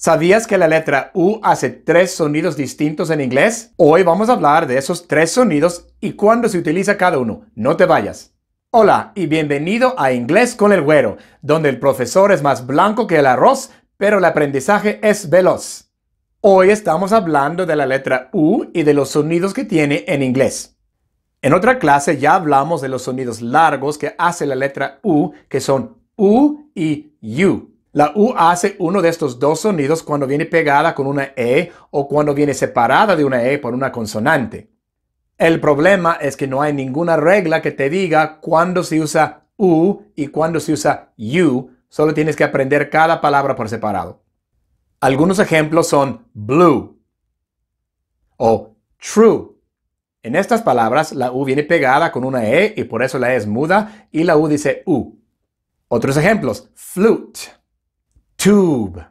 ¿Sabías que la letra U hace tres sonidos distintos en inglés? Hoy vamos a hablar de esos tres sonidos y cuándo se utiliza cada uno. No te vayas. Hola y bienvenido a Inglés con el Güero, donde el profesor es más blanco que el arroz, pero el aprendizaje es veloz. Hoy estamos hablando de la letra U y de los sonidos que tiene en inglés. En otra clase ya hablamos de los sonidos largos que hace la letra U, que son U y U. La U hace uno de estos dos sonidos cuando viene pegada con una E o cuando viene separada de una E por una consonante. El problema es que no hay ninguna regla que te diga cuándo se usa U y cuándo se usa U. Solo tienes que aprender cada palabra por separado. Algunos ejemplos son blue o true. En estas palabras, la U viene pegada con una E y por eso la E es muda y la U dice U. Otros ejemplos, flute tube,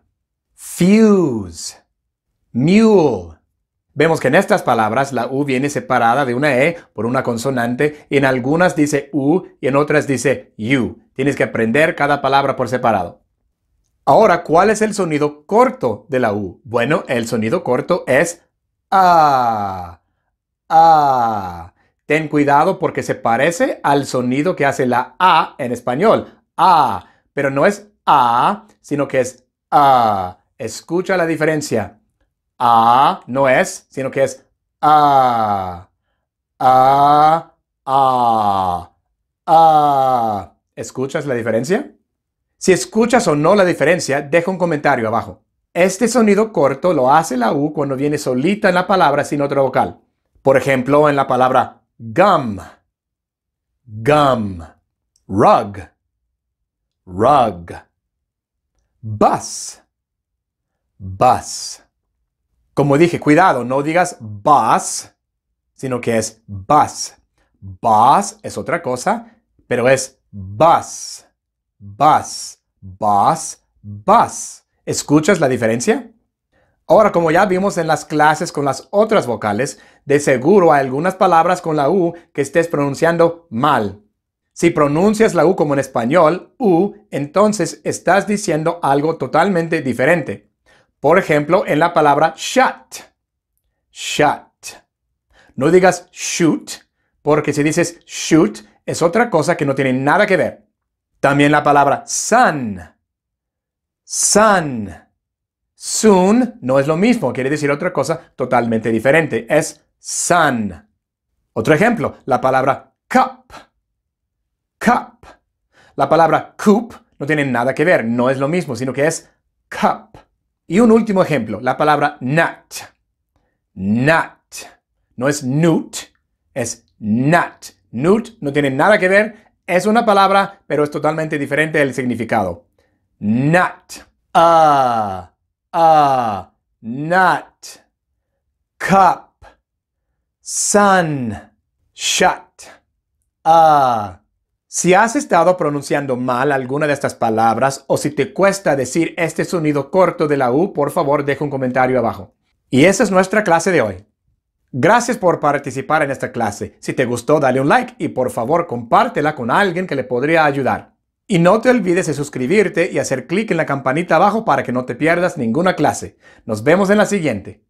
fuse, mule. Vemos que en estas palabras la U viene separada de una E por una consonante y en algunas dice U y en otras dice U. Tienes que aprender cada palabra por separado. Ahora, ¿cuál es el sonido corto de la U? Bueno, el sonido corto es A. A. Ten cuidado porque se parece al sonido que hace la A en español. A. Pero no es a, sino que es a. Escucha la diferencia. A no es, sino que es a. A, a, a. ¿Escuchas la diferencia? Si escuchas o no la diferencia, deja un comentario abajo. Este sonido corto lo hace la U cuando viene solita en la palabra sin otra vocal. Por ejemplo, en la palabra gum, gum, rug, rug bus. Bus. Como dije, cuidado, no digas bus, sino que es bus. Bus es otra cosa, pero es bus. Bus. Bus. Bus. ¿Escuchas la diferencia? Ahora, como ya vimos en las clases con las otras vocales, de seguro hay algunas palabras con la U que estés pronunciando mal. Si pronuncias la U como en español, U, entonces estás diciendo algo totalmente diferente. Por ejemplo, en la palabra shut. Shut. No digas shoot, porque si dices shoot es otra cosa que no tiene nada que ver. También la palabra sun. Sun. Soon no es lo mismo, quiere decir otra cosa totalmente diferente. Es sun. Otro ejemplo, la palabra cup cup. La palabra cup no tiene nada que ver, no es lo mismo, sino que es cup. Y un último ejemplo, la palabra nut. Nut. No es nut, es nut. Nut no tiene nada que ver, es una palabra, pero es totalmente diferente del significado. Nut. Ah, ah, nut. Cup. Sun. Shut. Ah. Si has estado pronunciando mal alguna de estas palabras o si te cuesta decir este sonido corto de la U, por favor deja un comentario abajo. Y esa es nuestra clase de hoy. Gracias por participar en esta clase. Si te gustó, dale un like y por favor compártela con alguien que le podría ayudar. Y no te olvides de suscribirte y hacer clic en la campanita abajo para que no te pierdas ninguna clase. Nos vemos en la siguiente.